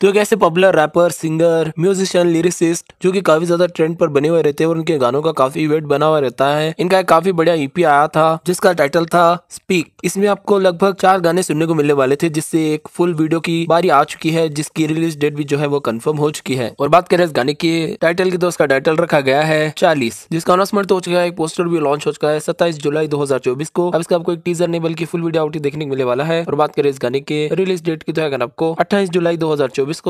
तो एक ऐसे popular rapper singer musician lyricist जो कि काफी ज्यादा ट्रेंड पर बने हुए रहते हैं और उनके गानों का काफी इवेंट बना हुआ रहता है इनका एक काफी बढ़िया ईपी आया था जिसका टाइटल था स्पीक इसमें आपको लगभग चार गाने सुनने को मिलने वाले थे जिससे एक फुल वीडियो की बारी आ चुकी है जिसकी रिलीज डेट भी जो है वो कन्फर्म हो चुकी है और बात करें इस गाने की टाइटल की तो उसका टाइटल रखा गया है चालीस जिसका अनाउंसमेंट तो हो चुका है एक पोस्टर भी लॉन्च हो चुका है सत्ताईस जुलाई दो को अब इसका आपको एक टीजर नहीं बल्कि फुल वीडियो आउट देखने को मिलने वाला है और बात करें इस गाने के रिलीज डेट की तो है आपको अट्ठाईस जुलाई दो चौबीस को